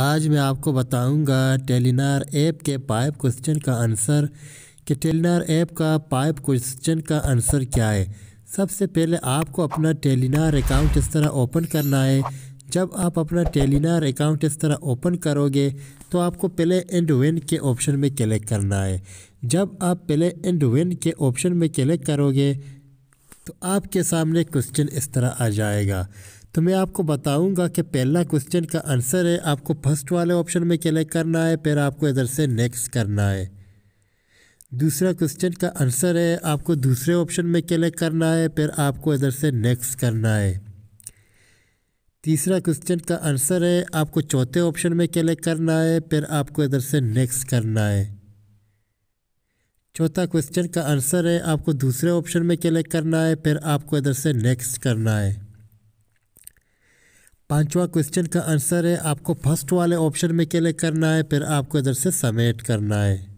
आज मैं आपको बताऊंगा टेलीनार ऐप के पाइप क्वेश्चन का आंसर कि टेलीनार ऐप का पाइप क्वेश्चन का आंसर क्या है सबसे पहले आपको अपना टेलीनार अकाउंट इस तरह ओपन करना है जब आप अपना टेलीनार अकाउंट इस तरह ओपन करोगे तो आपको प्ले एंड विन के ऑप्शन में क्लिक करना है जब आप प्ले एंड विन के ऑप्शन में क्लिक करोगे तो आपके सामने क्वेश्चन इस तरह आ जाएगा तो मैं आपको बताऊंगा कि पहला क्वेश्चन का आंसर है आपको फर्स्ट वाले ऑप्शन में क्लिक करना है फिर आपको इधर से नेक्स्ट करना है दूसरा क्वेश्चन का आंसर है आपको दूसरे ऑप्शन में क्लिक करना है फिर आपको इधर से नेक्स्ट करना है तीसरा क्वेश्चन का आंसर है आपको चौथे ऑप्शन में क्लिक करना है फिर आपको इधर से नेक्स्ट करना है चौथा क्वेश्चन का आंसर है आपको दूसरे ऑप्शन में क्लिक करना है फिर आपको इधर से नेक्स्ट करना है पांचवा क्वेश्चन का आंसर है आपको फर्स्ट वाले ऑप्शन में क्लिक करना है फिर आपको इधर से समेट करना है